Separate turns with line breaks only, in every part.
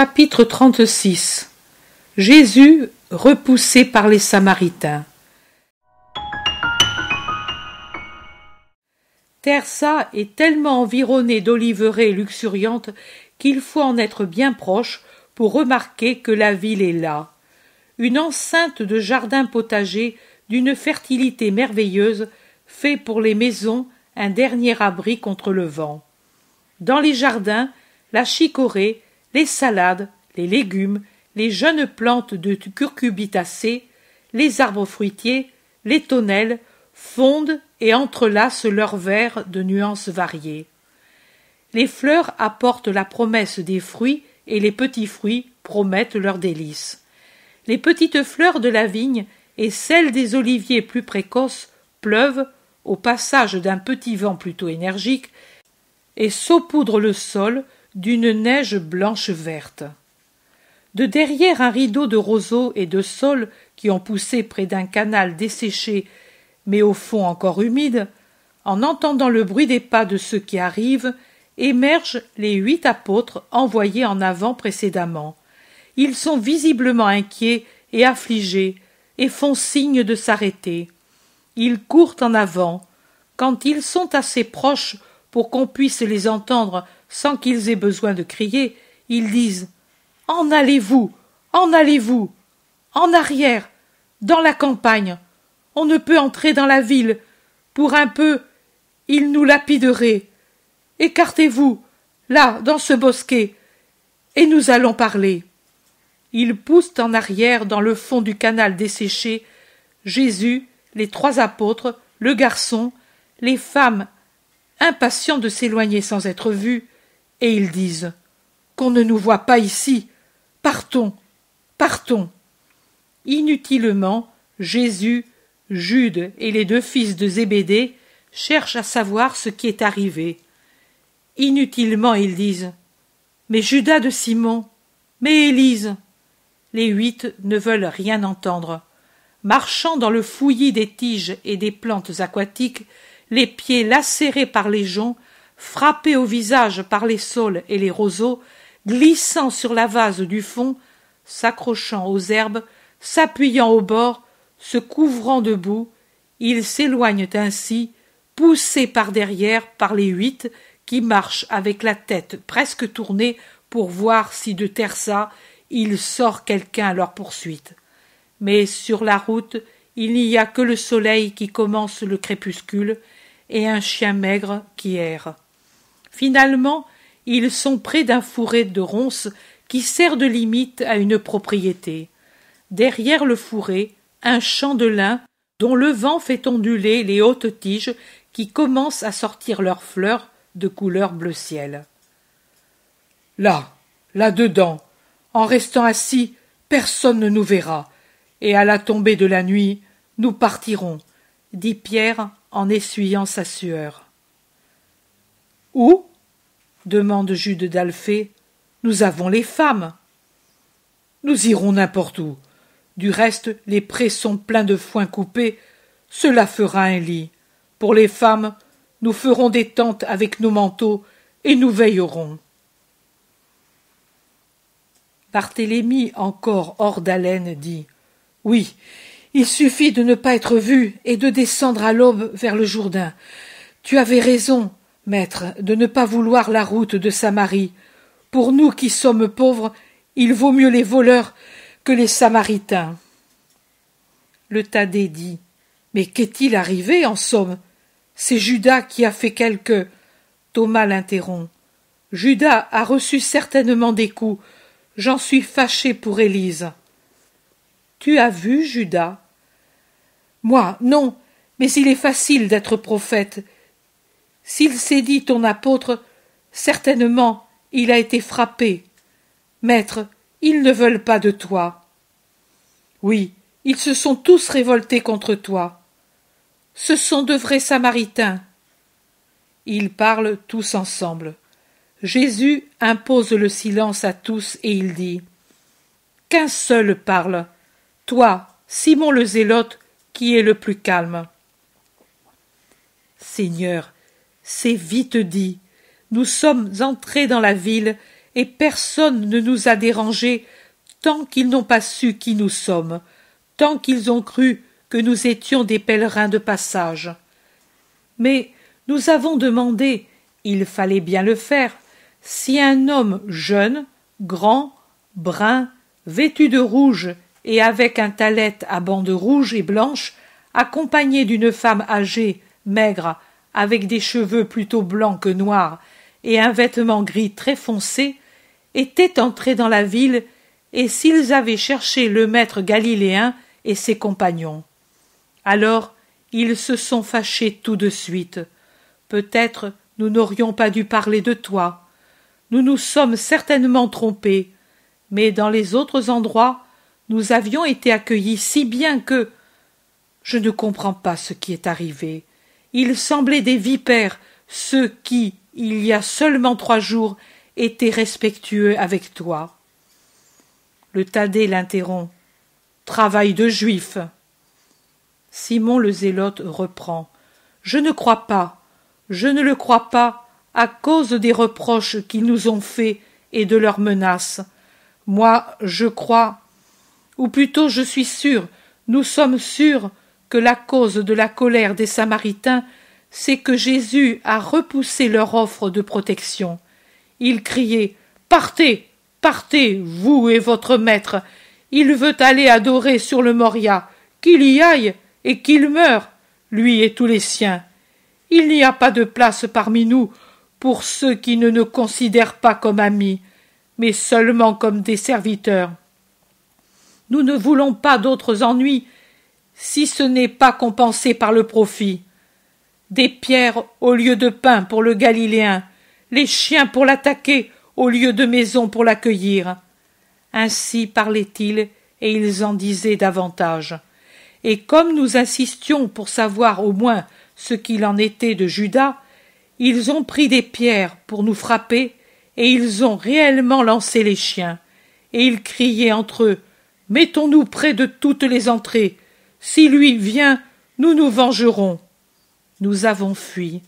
Chapitre 36 Jésus repoussé par les Samaritains Tersa est tellement environnée d'oliveraies luxuriantes qu'il faut en être bien proche pour remarquer que la ville est là. Une enceinte de jardins potagers d'une fertilité merveilleuse fait pour les maisons un dernier abri contre le vent. Dans les jardins, la chicorée, les salades, les légumes, les jeunes plantes de curcubitacées, les arbres fruitiers, les tonnelles, fondent et entrelacent leurs vers de nuances variées. Les fleurs apportent la promesse des fruits et les petits fruits promettent leurs délices. Les petites fleurs de la vigne et celles des oliviers plus précoces pleuvent, au passage d'un petit vent plutôt énergique, et saupoudrent le sol d'une neige blanche verte. De derrière un rideau de roseaux et de saules qui ont poussé près d'un canal desséché, mais au fond encore humide, en entendant le bruit des pas de ceux qui arrivent, émergent les huit apôtres envoyés en avant précédemment. Ils sont visiblement inquiets et affligés, et font signe de s'arrêter. Ils courent en avant. Quand ils sont assez proches pour qu'on puisse les entendre sans qu'ils aient besoin de crier, ils disent En allez-vous En allez-vous En arrière Dans la campagne On ne peut entrer dans la ville. Pour un peu, ils nous lapideraient. Écartez-vous, là, dans ce bosquet, et nous allons parler. Ils poussent en arrière dans le fond du canal desséché Jésus, les trois apôtres, le garçon, les femmes, impatients de s'éloigner sans être vus, et ils disent Qu'on ne nous voit pas ici. Partons. Partons. Inutilement, Jésus, Jude et les deux fils de Zébédée cherchent à savoir ce qui est arrivé. Inutilement ils disent Mais Judas de Simon, mais Élise. Les huit ne veulent rien entendre. Marchant dans le fouillis des tiges et des plantes aquatiques, les pieds lacérés par les joncs, frappé au visage par les saules et les roseaux, glissant sur la vase du fond, s'accrochant aux herbes, s'appuyant au bord, se couvrant de boue, ils s'éloignent ainsi, poussés par derrière par les huit qui marchent avec la tête presque tournée pour voir si de Tersa il sort quelqu'un à leur poursuite. Mais sur la route, il n'y a que le soleil qui commence le crépuscule et un chien maigre qui erre. Finalement, ils sont près d'un fourré de ronces qui sert de limite à une propriété. Derrière le fourré, un champ de lin dont le vent fait onduler les hautes tiges qui commencent à sortir leurs fleurs de couleur bleu ciel. Là, là-dedans, en restant assis, personne ne nous verra, et à la tombée de la nuit, nous partirons, dit Pierre en essuyant sa sueur. Où demande Jude d'Alphée. Nous avons les femmes. Nous irons n'importe où. Du reste, les prés sont pleins de foin coupé. Cela fera un lit. Pour les femmes, nous ferons des tentes avec nos manteaux et nous veillerons. Barthélemy, encore hors d'haleine, dit Oui, il suffit de ne pas être vu et de descendre à l'aube vers le Jourdain. Tu avais raison, Maître, de ne pas vouloir la route de Samarie. Pour nous qui sommes pauvres, il vaut mieux les voleurs que les Samaritains. Le Thaddée dit Mais qu'est-il arrivé, en somme C'est Judas qui a fait quelque. Thomas l'interrompt. Judas a reçu certainement des coups. J'en suis fâché pour Élise. Tu as vu Judas Moi, non, mais il est facile d'être prophète. S'il s'est dit ton apôtre, certainement il a été frappé. Maître, ils ne veulent pas de toi. Oui, ils se sont tous révoltés contre toi. Ce sont de vrais Samaritains. Ils parlent tous ensemble. Jésus impose le silence à tous et il dit Qu'un seul parle, toi, Simon le Zélote, qui es le plus calme. Seigneur, c'est vite dit. Nous sommes entrés dans la ville, et personne ne nous a dérangés tant qu'ils n'ont pas su qui nous sommes, tant qu'ils ont cru que nous étions des pèlerins de passage. Mais nous avons demandé, il fallait bien le faire, si un homme jeune, grand, brun, vêtu de rouge et avec un talet à bandes rouges et blanches, accompagné d'une femme âgée, maigre, avec des cheveux plutôt blancs que noirs et un vêtement gris très foncé, étaient entrés dans la ville, et s'ils avaient cherché le maître galiléen et ses compagnons. Alors ils se sont fâchés tout de suite. Peut-être nous n'aurions pas dû parler de toi. Nous nous sommes certainement trompés, mais dans les autres endroits, nous avions été accueillis si bien que je ne comprends pas ce qui est arrivé. Ils semblaient des vipères, ceux qui, il y a seulement trois jours, étaient respectueux avec toi. Le Thaddée l'interrompt. Travail de juif. Simon le zélote reprend. Je ne crois pas, je ne le crois pas, à cause des reproches qu'ils nous ont faits et de leurs menaces. Moi, je crois, ou plutôt je suis sûr, nous sommes sûrs que la cause de la colère des Samaritains, c'est que Jésus a repoussé leur offre de protection. Il criait Partez, partez, vous et votre maître. Il veut aller adorer sur le Moria. Qu'il y aille et qu'il meure, lui et tous les siens. Il n'y a pas de place parmi nous pour ceux qui ne nous considèrent pas comme amis, mais seulement comme des serviteurs. Nous ne voulons pas d'autres ennuis si ce n'est pas compensé par le profit. Des pierres au lieu de pain pour le Galiléen, les chiens pour l'attaquer au lieu de maison pour l'accueillir. Ainsi parlaient-ils, et ils en disaient davantage. Et comme nous insistions pour savoir au moins ce qu'il en était de Judas, ils ont pris des pierres pour nous frapper, et ils ont réellement lancé les chiens. Et ils criaient entre eux Mettons-nous près de toutes les entrées, si lui vient, nous nous vengerons. Nous avons fui.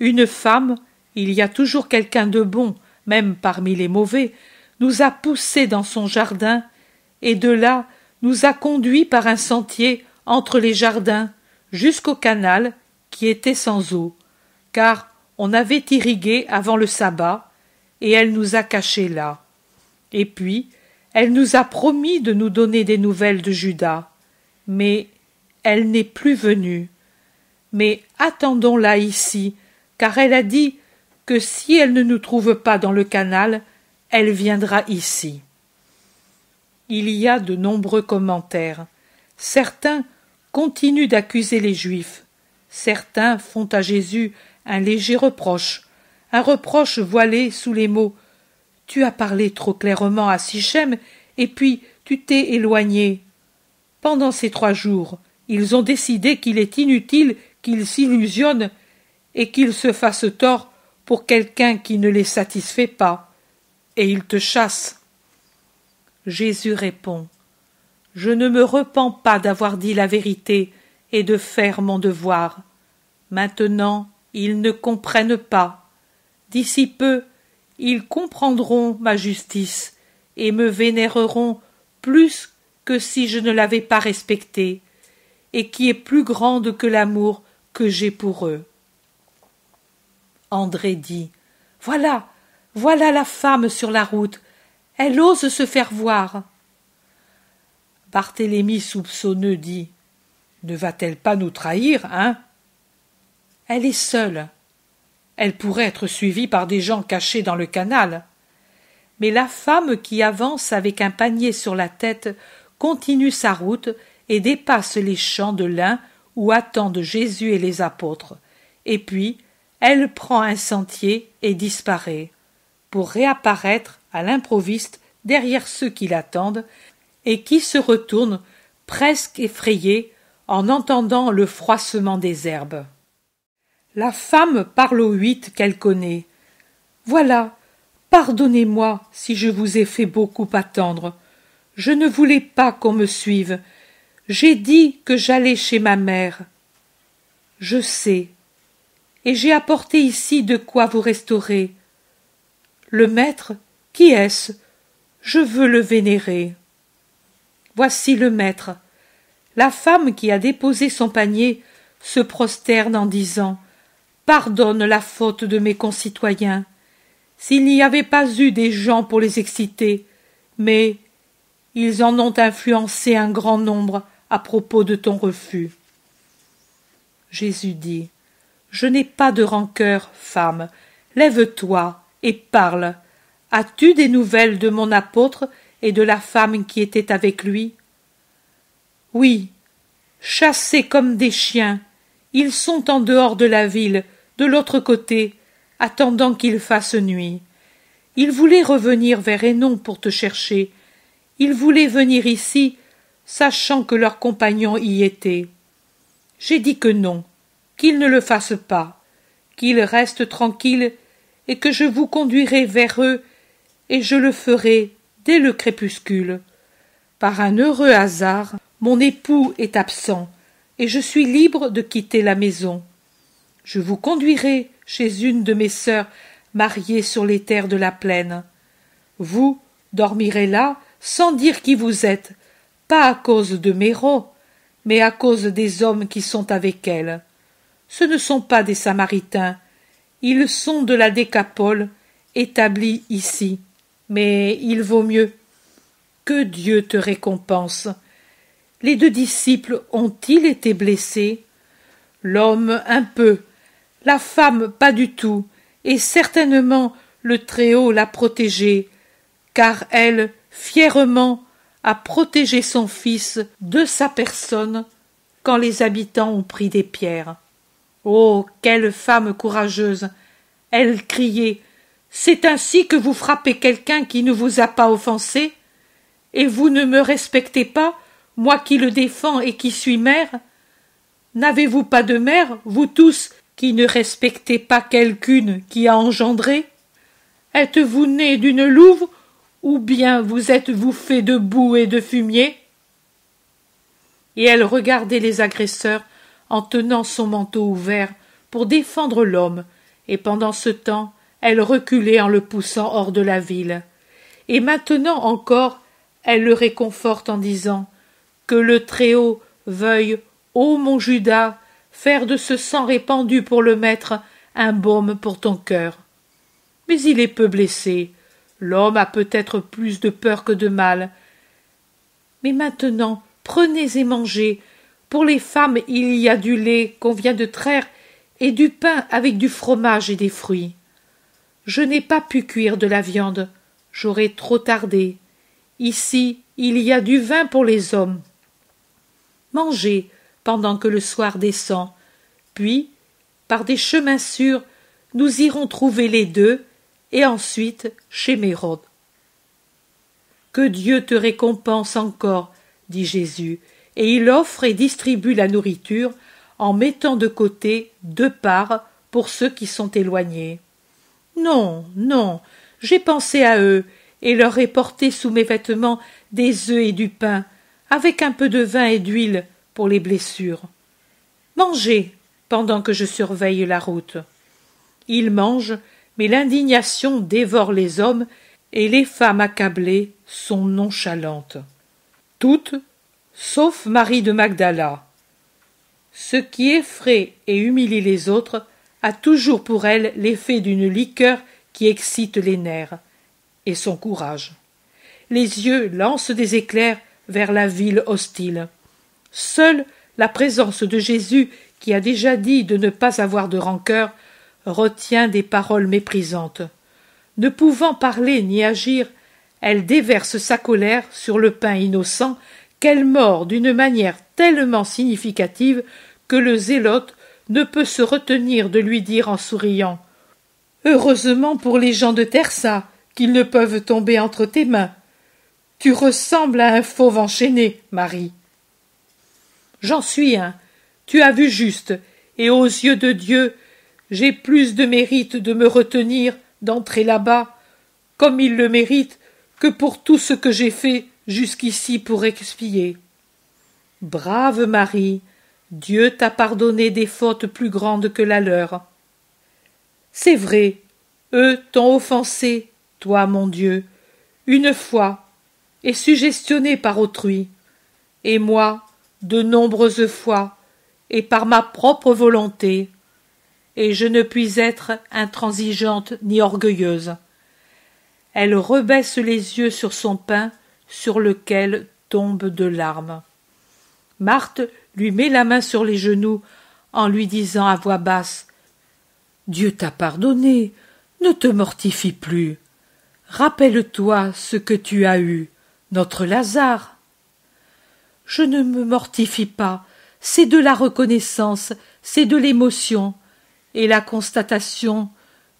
Une femme, il y a toujours quelqu'un de bon, même parmi les mauvais, nous a poussés dans son jardin, et de là nous a conduits par un sentier entre les jardins jusqu'au canal qui était sans eau, car on avait irrigué avant le sabbat, et elle nous a cachés là. Et puis, elle nous a promis de nous donner des nouvelles de Judas mais elle n'est plus venue. Mais attendons-la ici, car elle a dit que si elle ne nous trouve pas dans le canal, elle viendra ici. Il y a de nombreux commentaires. Certains continuent d'accuser les Juifs. Certains font à Jésus un léger reproche, un reproche voilé sous les mots Tu as parlé trop clairement à Sichem, et puis tu t'es éloigné pendant ces trois jours, ils ont décidé qu'il est inutile qu'ils s'illusionnent et qu'ils se fassent tort pour quelqu'un qui ne les satisfait pas, et ils te chassent. Jésus répond Je ne me repens pas d'avoir dit la vérité et de faire mon devoir. Maintenant, ils ne comprennent pas. D'ici peu, ils comprendront ma justice et me vénéreront plus que si je ne l'avais pas respectée, et qui est plus grande que l'amour que j'ai pour eux. André dit. Voilà. Voilà la femme sur la route. Elle ose se faire voir. Barthélemy soupçonneux dit. Ne va t-elle pas nous trahir, hein? Elle est seule. Elle pourrait être suivie par des gens cachés dans le canal. Mais la femme qui avance avec un panier sur la tête continue sa route et dépasse les champs de lin où attendent Jésus et les apôtres. Et puis, elle prend un sentier et disparaît, pour réapparaître à l'improviste derrière ceux qui l'attendent et qui se retournent presque effrayés en entendant le froissement des herbes. La femme parle aux huit qu'elle connaît. Voilà, pardonnez-moi si je vous ai fait beaucoup attendre. Je ne voulais pas qu'on me suive. J'ai dit que j'allais chez ma mère. Je sais. Et j'ai apporté ici de quoi vous restaurer. Le maître, qui est-ce Je veux le vénérer. Voici le maître. La femme qui a déposé son panier se prosterne en disant Pardonne la faute de mes concitoyens. S'il n'y avait pas eu des gens pour les exciter, mais ils en ont influencé un grand nombre à propos de ton refus. Jésus dit Je n'ai pas de rancœur, femme. Lève-toi et parle. As-tu des nouvelles de mon apôtre et de la femme qui était avec lui Oui, chassés comme des chiens, ils sont en dehors de la ville, de l'autre côté, attendant qu'il fasse nuit. Ils voulaient revenir vers Hénon pour te chercher, ils voulaient venir ici, sachant que leurs compagnons y étaient. J'ai dit que non, qu'ils ne le fassent pas, qu'ils restent tranquilles et que je vous conduirai vers eux, et je le ferai dès le crépuscule. Par un heureux hasard, mon époux est absent, et je suis libre de quitter la maison. Je vous conduirai chez une de mes sœurs mariées sur les terres de la plaine. Vous dormirez là, sans dire qui vous êtes, pas à cause de Méro, mais à cause des hommes qui sont avec elle. Ce ne sont pas des Samaritains, ils sont de la décapole établis ici. Mais il vaut mieux. Que Dieu te récompense. Les deux disciples ont-ils été blessés L'homme un peu, la femme pas du tout, et certainement le Très-Haut l'a protégée, car elle, fièrement à protéger son fils de sa personne quand les habitants ont pris des pierres. Oh. Quelle femme courageuse. Elle criait. C'est ainsi que vous frappez quelqu'un qui ne vous a pas offensé? Et vous ne me respectez pas, moi qui le défends et qui suis mère? N'avez vous pas de mère, vous tous, qui ne respectez pas quelqu'une qui a engendré? Êtes vous née d'une louve ou bien vous êtes-vous fait de boue et de fumier Et elle regardait les agresseurs en tenant son manteau ouvert pour défendre l'homme, et pendant ce temps, elle reculait en le poussant hors de la ville. Et maintenant encore, elle le réconforte en disant Que le Très-Haut veuille, ô mon Judas, faire de ce sang répandu pour le maître un baume pour ton cœur. Mais il est peu blessé, L'homme a peut-être plus de peur que de mal. Mais maintenant, prenez et mangez. Pour les femmes, il y a du lait qu'on vient de traire et du pain avec du fromage et des fruits. Je n'ai pas pu cuire de la viande. J'aurais trop tardé. Ici, il y a du vin pour les hommes. Mangez pendant que le soir descend. Puis, par des chemins sûrs, nous irons trouver les deux et ensuite chez Mérode. Que Dieu te récompense encore, dit Jésus, et il offre et distribue la nourriture en mettant de côté deux parts pour ceux qui sont éloignés. Non, non, j'ai pensé à eux et leur ai porté sous mes vêtements des œufs et du pain, avec un peu de vin et d'huile pour les blessures. Mangez pendant que je surveille la route. Ils mangent mais l'indignation dévore les hommes et les femmes accablées sont nonchalantes. Toutes, sauf Marie de Magdala. Ce qui effraie et humilie les autres a toujours pour elle l'effet d'une liqueur qui excite les nerfs et son courage. Les yeux lancent des éclairs vers la ville hostile. Seule la présence de Jésus, qui a déjà dit de ne pas avoir de rancœur, retient des paroles méprisantes. Ne pouvant parler ni agir, elle déverse sa colère sur le pain innocent qu'elle mord d'une manière tellement significative que le zélote ne peut se retenir de lui dire en souriant Heureusement pour les gens de Tersa qu'ils ne peuvent tomber entre tes mains. Tu ressembles à un fauve enchaîné, Marie. J'en suis un. Tu as vu juste, et aux yeux de Dieu, j'ai plus de mérite de me retenir d'entrer là-bas, comme il le mérite, que pour tout ce que j'ai fait jusqu'ici pour expier. Brave Marie, Dieu t'a pardonné des fautes plus grandes que la leur. C'est vrai, eux t'ont offensé, toi, mon Dieu, une fois, et suggestionné par autrui, et moi, de nombreuses fois, et par ma propre volonté et je ne puis être intransigeante ni orgueilleuse. Elle rebaisse les yeux sur son pain, sur lequel tombent de larmes. Marthe lui met la main sur les genoux en lui disant à voix basse Dieu t'a pardonné, ne te mortifie plus. Rappelle-toi ce que tu as eu, notre Lazare. Je ne me mortifie pas, c'est de la reconnaissance, c'est de l'émotion, et la constatation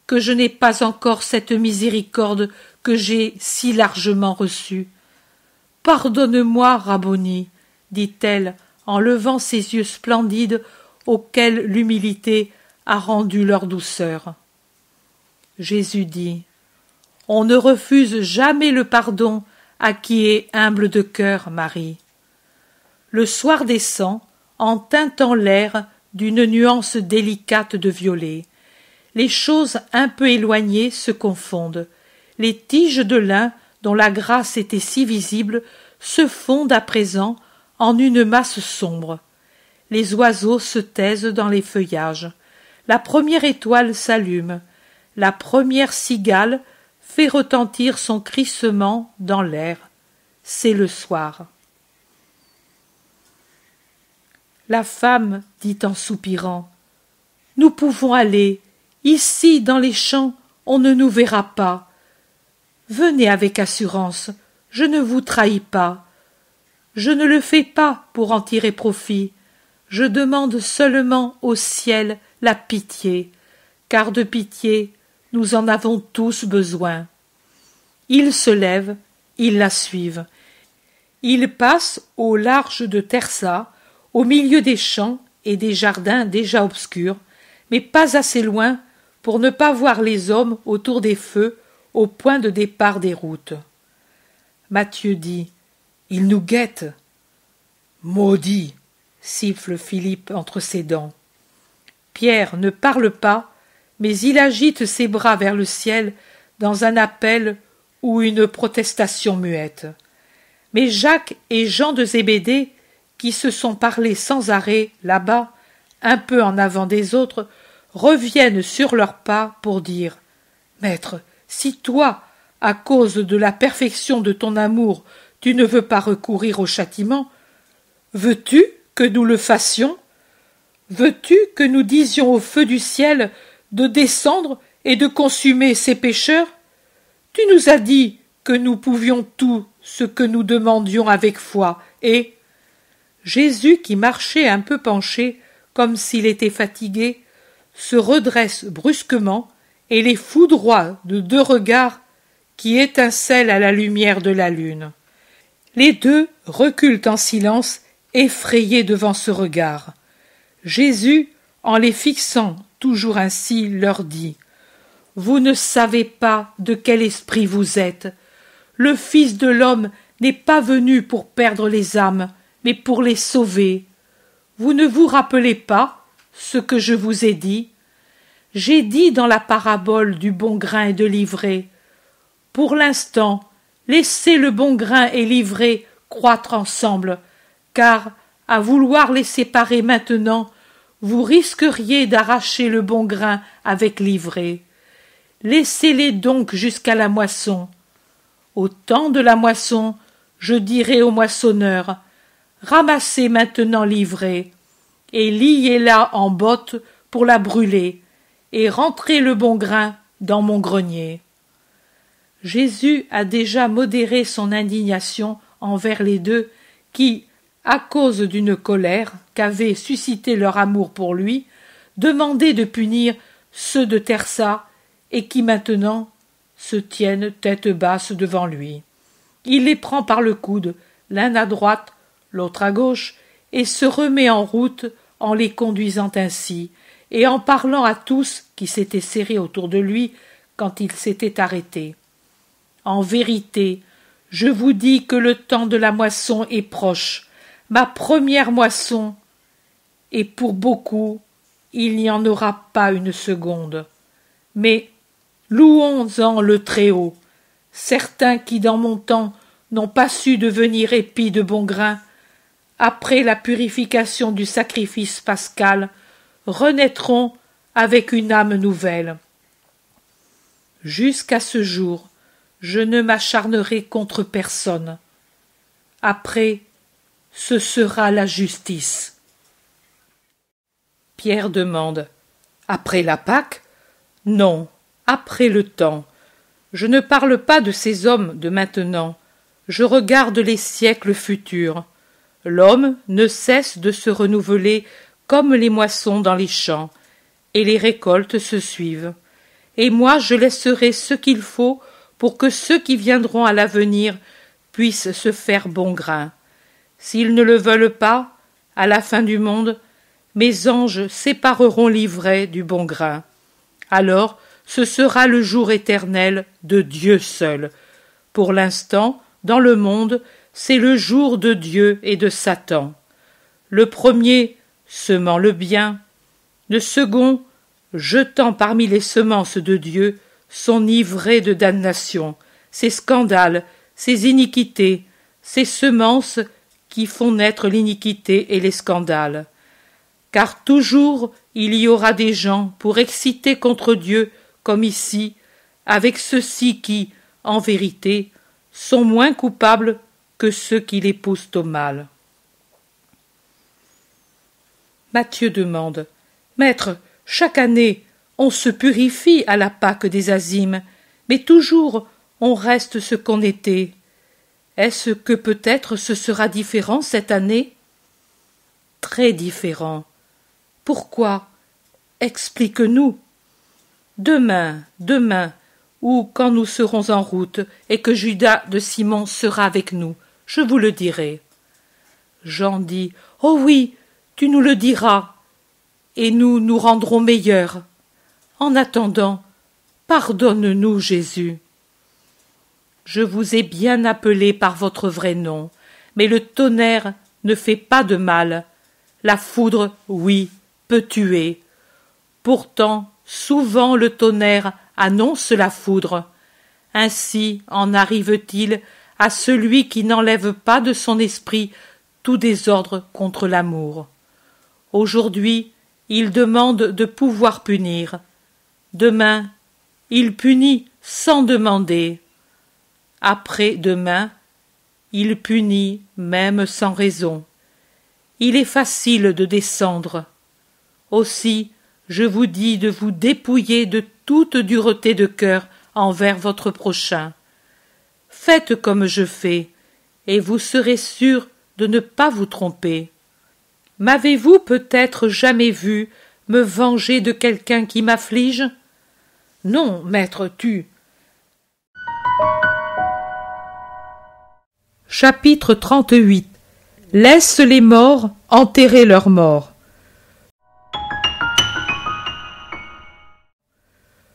que je n'ai pas encore cette miséricorde que j'ai si largement reçue. Pardonne-moi, Rabboni, dit-elle en levant ses yeux splendides auxquels l'humilité a rendu leur douceur. Jésus dit On ne refuse jamais le pardon à qui est humble de cœur, Marie. Le soir descend, en tintant l'air, d'une nuance délicate de violet. Les choses un peu éloignées se confondent. Les tiges de lin, dont la grâce était si visible, se fondent à présent en une masse sombre. Les oiseaux se taisent dans les feuillages. La première étoile s'allume. La première cigale fait retentir son crissement dans l'air. C'est le soir. La femme dit en soupirant. Nous pouvons aller. Ici, dans les champs, on ne nous verra pas. Venez avec assurance, je ne vous trahis pas. Je ne le fais pas pour en tirer profit. Je demande seulement au ciel la pitié, car de pitié, nous en avons tous besoin. Ils se lèvent, ils la suivent. Ils passent au large de Tersa, au milieu des champs et des jardins déjà obscurs, mais pas assez loin pour ne pas voir les hommes autour des feux au point de départ des routes. Mathieu dit Ils nous guettent. Maudit siffle Philippe entre ses dents. Pierre ne parle pas, mais il agite ses bras vers le ciel dans un appel ou une protestation muette. Mais Jacques et Jean de Zébédée qui se sont parlé sans arrêt là-bas, un peu en avant des autres, reviennent sur leurs pas pour dire Maître, si toi, à cause de la perfection de ton amour, tu ne veux pas recourir au châtiment, veux-tu que nous le fassions Veux-tu que nous disions au feu du ciel de descendre et de consumer ces pécheurs Tu nous as dit que nous pouvions tout ce que nous demandions avec foi, et Jésus, qui marchait un peu penché, comme s'il était fatigué, se redresse brusquement et les foudroie de deux regards qui étincellent à la lumière de la lune. Les deux reculent en silence, effrayés devant ce regard. Jésus, en les fixant toujours ainsi, leur dit Vous ne savez pas de quel esprit vous êtes. Le Fils de l'homme n'est pas venu pour perdre les âmes, mais pour les sauver. Vous ne vous rappelez pas ce que je vous ai dit J'ai dit dans la parabole du bon grain et de l'ivraie. Pour l'instant, laissez le bon grain et l'ivraie croître ensemble, car à vouloir les séparer maintenant, vous risqueriez d'arracher le bon grain avec l'ivraie. Laissez-les donc jusqu'à la moisson. Au temps de la moisson, je dirai au moissonneur Ramassez maintenant l'ivraie, et liez-la en botte pour la brûler, et rentrez le bon grain dans mon grenier. Jésus a déjà modéré son indignation envers les deux qui, à cause d'une colère qu'avait suscité leur amour pour lui, demandaient de punir ceux de Tersa et qui maintenant se tiennent tête basse devant lui. Il les prend par le coude, l'un à droite, l'autre à gauche, et se remet en route en les conduisant ainsi, et en parlant à tous qui s'étaient serrés autour de lui quand il s'était arrêté. En vérité, je vous dis que le temps de la moisson est proche, ma première moisson, et pour beaucoup, il n'y en aura pas une seconde. Mais louons-en le Très-Haut, certains qui dans mon temps n'ont pas su devenir épis de bon grain, après la purification du sacrifice pascal, renaîtront avec une âme nouvelle. Jusqu'à ce jour, je ne m'acharnerai contre personne. Après, ce sera la justice. Pierre demande Après la Pâque Non, après le temps. Je ne parle pas de ces hommes de maintenant. Je regarde les siècles futurs. L'homme ne cesse de se renouveler comme les moissons dans les champs, et les récoltes se suivent. Et moi je laisserai ce qu'il faut pour que ceux qui viendront à l'avenir puissent se faire bon grain. S'ils ne le veulent pas, à la fin du monde, mes anges sépareront l'ivraie du bon grain. Alors ce sera le jour éternel de Dieu seul. Pour l'instant, dans le monde, c'est le jour de Dieu et de Satan. Le premier semant le bien, le second jetant parmi les semences de Dieu son ivrée de damnation, ses scandales, ses iniquités, ses semences qui font naître l'iniquité et les scandales. Car toujours il y aura des gens pour exciter contre Dieu, comme ici, avec ceux-ci qui, en vérité, sont moins coupables que ceux qui les au mal. Matthieu demande Maître, chaque année, on se purifie à la Pâque des azimes, mais toujours on reste ce qu'on était. Est-ce que peut-être ce sera différent cette année Très différent. Pourquoi Explique-nous. Demain, demain, ou quand nous serons en route, et que Judas de Simon sera avec nous, je vous le dirai. Jean dit Oh oui, tu nous le diras, et nous nous rendrons meilleurs. En attendant, pardonne-nous, Jésus. Je vous ai bien appelé par votre vrai nom, mais le tonnerre ne fait pas de mal. La foudre, oui, peut tuer. Pourtant, souvent le tonnerre annonce la foudre. Ainsi en arrive-t-il à celui qui n'enlève pas de son esprit tout désordre contre l'amour. Aujourd'hui, il demande de pouvoir punir. Demain, il punit sans demander. Après-demain, il punit même sans raison. Il est facile de descendre. Aussi, je vous dis de vous dépouiller de toute dureté de cœur envers votre prochain. Faites comme je fais, et vous serez sûr de ne pas vous tromper. M'avez-vous peut-être jamais vu me venger de quelqu'un qui m'afflige Non, maître, tu. Chapitre 38 Laisse les morts enterrer leurs morts.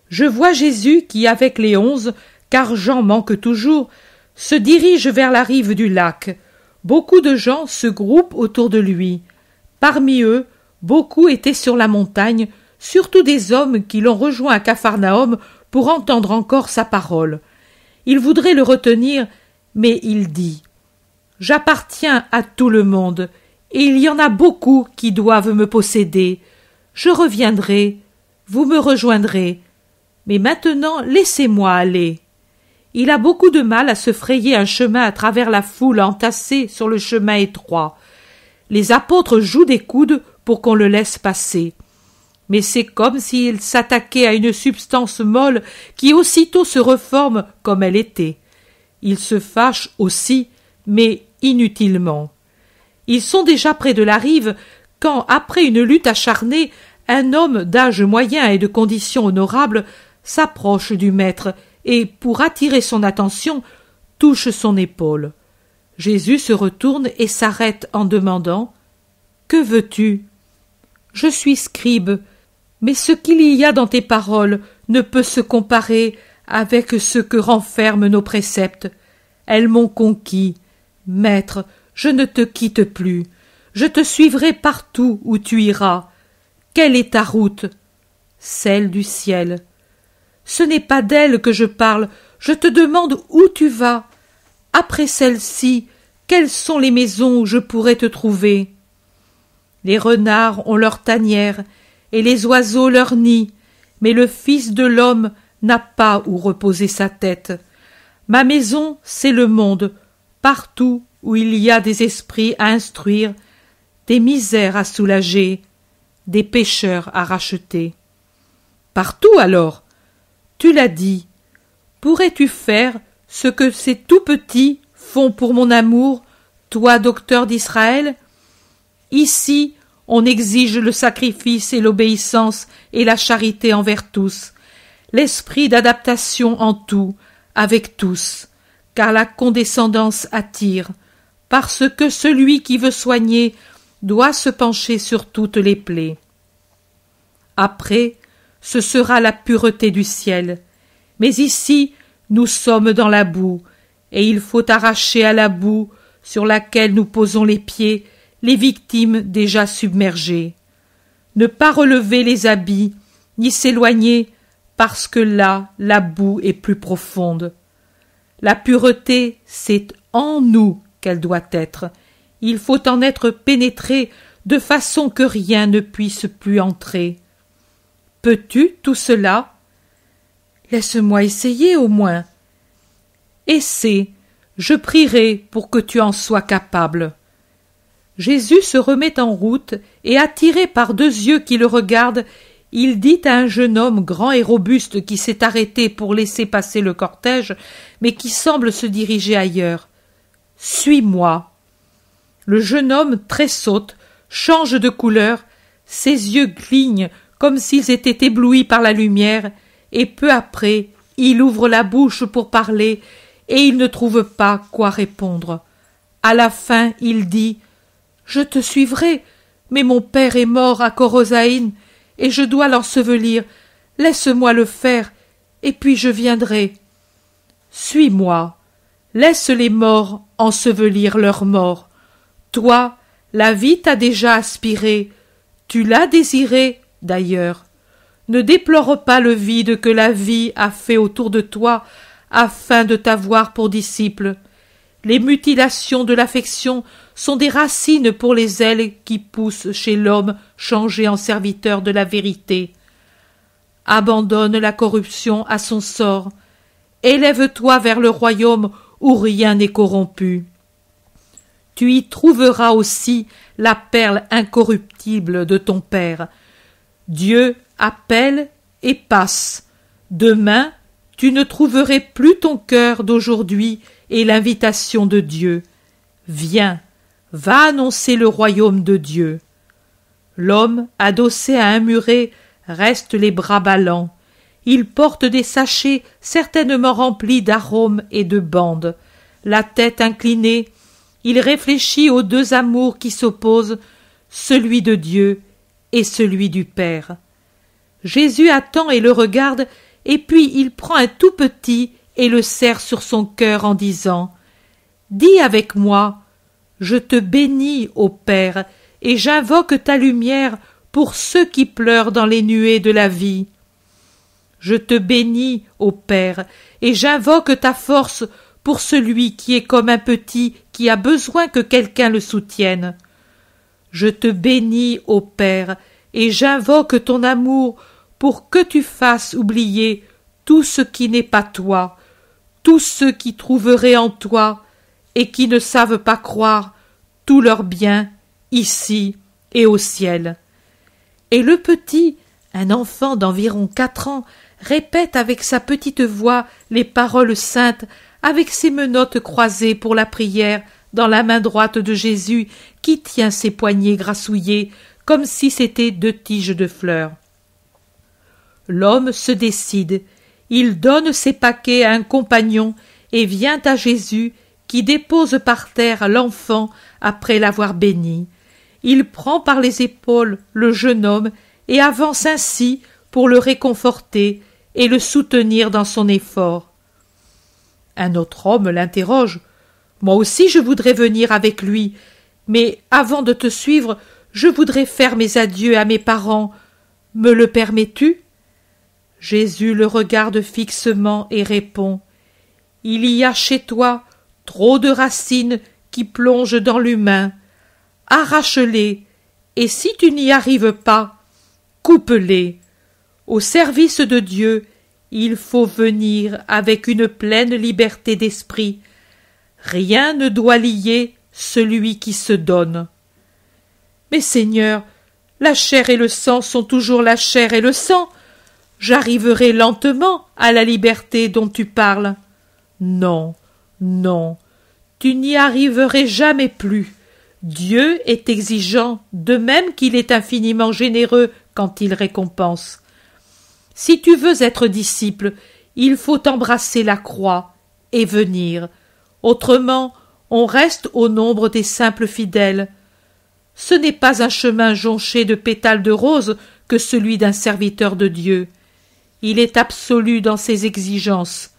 Je vois Jésus qui, avec les onze, car Jean manque toujours, se dirige vers la rive du lac. Beaucoup de gens se groupent autour de lui. Parmi eux, beaucoup étaient sur la montagne, surtout des hommes qui l'ont rejoint à Capharnaüm pour entendre encore sa parole. Ils voudraient le retenir, mais il dit J'appartiens à tout le monde, et il y en a beaucoup qui doivent me posséder. Je reviendrai, vous me rejoindrez, mais maintenant laissez-moi aller. Il a beaucoup de mal à se frayer un chemin à travers la foule entassée sur le chemin étroit. Les apôtres jouent des coudes pour qu'on le laisse passer. Mais c'est comme s'ils s'attaquait à une substance molle qui aussitôt se reforme comme elle était. Il se fâchent aussi, mais inutilement. Ils sont déjà près de la rive quand, après une lutte acharnée, un homme d'âge moyen et de condition honorable s'approche du maître et, pour attirer son attention, touche son épaule. Jésus se retourne et s'arrête en demandant Que veux-tu Je suis scribe, mais ce qu'il y a dans tes paroles ne peut se comparer avec ce que renferment nos préceptes. Elles m'ont conquis. Maître, je ne te quitte plus. Je te suivrai partout où tu iras. Quelle est ta route Celle du ciel. Ce n'est pas d'elle que je parle. Je te demande où tu vas. Après celle-ci, quelles sont les maisons où je pourrais te trouver Les renards ont leurs tanières et les oiseaux leur nid. mais le Fils de l'homme n'a pas où reposer sa tête. Ma maison, c'est le monde, partout où il y a des esprits à instruire, des misères à soulager, des pécheurs à racheter. Partout alors tu l'as dit. Pourrais-tu faire ce que ces tout petits font pour mon amour, toi, docteur d'Israël Ici, on exige le sacrifice et l'obéissance et la charité envers tous, l'esprit d'adaptation en tout, avec tous, car la condescendance attire, parce que celui qui veut soigner doit se pencher sur toutes les plaies. Après, ce sera la pureté du ciel. Mais ici, nous sommes dans la boue, et il faut arracher à la boue sur laquelle nous posons les pieds les victimes déjà submergées. Ne pas relever les habits, ni s'éloigner, parce que là, la boue est plus profonde. La pureté, c'est en nous qu'elle doit être. Il faut en être pénétré de façon que rien ne puisse plus entrer. Peux-tu tout cela Laisse-moi essayer au moins. Essaie, je prierai pour que tu en sois capable. Jésus se remet en route et, attiré par deux yeux qui le regardent, il dit à un jeune homme grand et robuste qui s'est arrêté pour laisser passer le cortège, mais qui semble se diriger ailleurs. Suis-moi. Le jeune homme tressaute, change de couleur, ses yeux clignent, comme s'ils étaient éblouis par la lumière, et peu après, il ouvre la bouche pour parler, et il ne trouve pas quoi répondre. À la fin, il dit Je te suivrai, mais mon père est mort à Corosaïne, et je dois l'ensevelir. Laisse-moi le faire, et puis je viendrai. Suis-moi. Laisse les morts ensevelir leurs morts. Toi, la vie t'a déjà aspiré, tu l'as désirée, D'ailleurs, ne déplore pas le vide que la vie a fait autour de toi afin de t'avoir pour disciple. Les mutilations de l'affection sont des racines pour les ailes qui poussent chez l'homme changé en serviteur de la vérité. Abandonne la corruption à son sort. Élève-toi vers le royaume où rien n'est corrompu. Tu y trouveras aussi la perle incorruptible de ton Père, Dieu appelle et passe. Demain, tu ne trouverais plus ton cœur d'aujourd'hui et l'invitation de Dieu. Viens, va annoncer le royaume de Dieu. L'homme, adossé à un muret, reste les bras ballants. Il porte des sachets certainement remplis d'arômes et de bandes. La tête inclinée, il réfléchit aux deux amours qui s'opposent, celui de Dieu et celui du Père. Jésus attend et le regarde, et puis il prend un tout petit et le serre sur son cœur en disant Dis avec moi, je te bénis, ô Père, et j'invoque ta lumière pour ceux qui pleurent dans les nuées de la vie. Je te bénis, ô Père, et j'invoque ta force pour celui qui est comme un petit qui a besoin que quelqu'un le soutienne. Je te bénis, ô Père, et j'invoque ton amour pour que tu fasses oublier tout ce qui n'est pas toi, tous ceux qui trouveraient en toi et qui ne savent pas croire tout leur bien ici et au ciel. Et le petit, un enfant d'environ quatre ans, répète avec sa petite voix les paroles saintes, avec ses menottes croisées pour la prière, dans la main droite de Jésus qui tient ses poignets grassouillés comme si c'était deux tiges de fleurs. L'homme se décide, il donne ses paquets à un compagnon et vient à Jésus qui dépose par terre l'enfant après l'avoir béni. Il prend par les épaules le jeune homme et avance ainsi pour le réconforter et le soutenir dans son effort. Un autre homme l'interroge moi aussi je voudrais venir avec lui mais avant de te suivre je voudrais faire mes adieux à mes parents. Me le permets tu? Jésus le regarde fixement et répond. Il y a chez toi trop de racines qui plongent dans l'humain. Arrache-les, et si tu n'y arrives pas, coupe-les. Au service de Dieu, il faut venir avec une pleine liberté d'esprit, Rien ne doit lier celui qui se donne. Mais Seigneur, la chair et le sang sont toujours la chair et le sang. J'arriverai lentement à la liberté dont tu parles. Non, non, tu n'y arriverais jamais plus. Dieu est exigeant, de même qu'il est infiniment généreux quand il récompense. Si tu veux être disciple, il faut embrasser la croix et venir. Autrement, on reste au nombre des simples fidèles. Ce n'est pas un chemin jonché de pétales de rose que celui d'un serviteur de Dieu. Il est absolu dans ses exigences.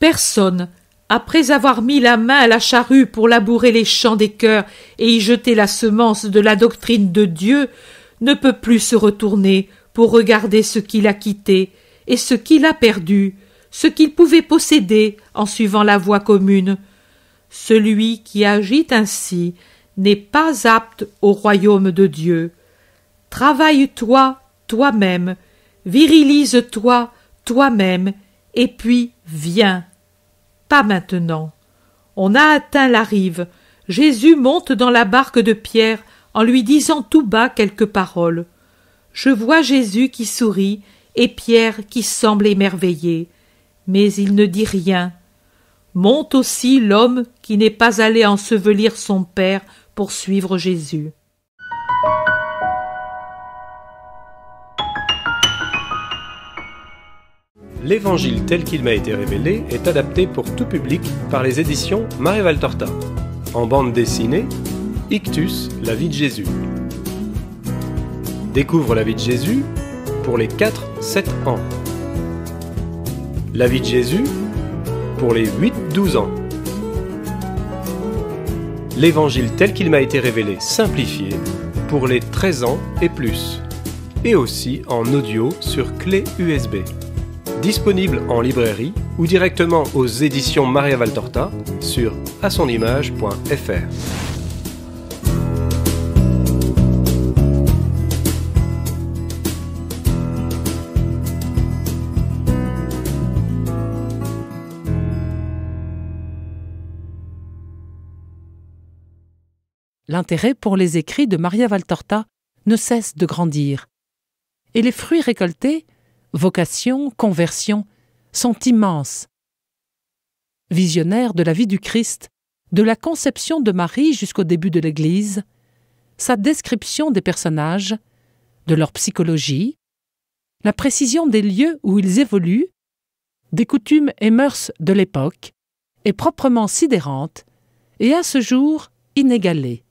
Personne, après avoir mis la main à la charrue pour labourer les champs des cœurs et y jeter la semence de la doctrine de Dieu, ne peut plus se retourner pour regarder ce qu'il a quitté et ce qu'il a perdu, ce qu'il pouvait posséder en suivant la voie commune. Celui qui agit ainsi n'est pas apte au royaume de Dieu. Travaille-toi toi-même, virilise-toi toi-même, et puis viens. Pas maintenant. On a atteint la rive. Jésus monte dans la barque de Pierre en lui disant tout bas quelques paroles. Je vois Jésus qui sourit et Pierre qui semble émerveillé mais il ne dit rien. Monte aussi l'homme qui n'est pas allé ensevelir son Père pour suivre Jésus. L'Évangile tel qu'il m'a été révélé est adapté pour tout public par les éditions Marie Valtorta. En bande dessinée, Ictus, la vie de Jésus. Découvre la vie de Jésus pour les 4-7 ans. La vie de Jésus pour les 8-12 ans. L'évangile tel qu'il m'a été révélé simplifié pour les 13 ans et plus. Et aussi en audio sur clé USB. Disponible en librairie ou directement aux éditions Maria Valtorta sur asonimage.fr. l'intérêt pour les écrits de Maria Valtorta ne cesse de grandir. Et les fruits récoltés, vocation, conversion, sont immenses. Visionnaire de la vie du Christ, de la conception de Marie jusqu'au début de l'Église, sa description des personnages, de leur psychologie, la précision des lieux où ils évoluent, des coutumes et mœurs de l'époque, est proprement sidérante et à ce jour inégalée.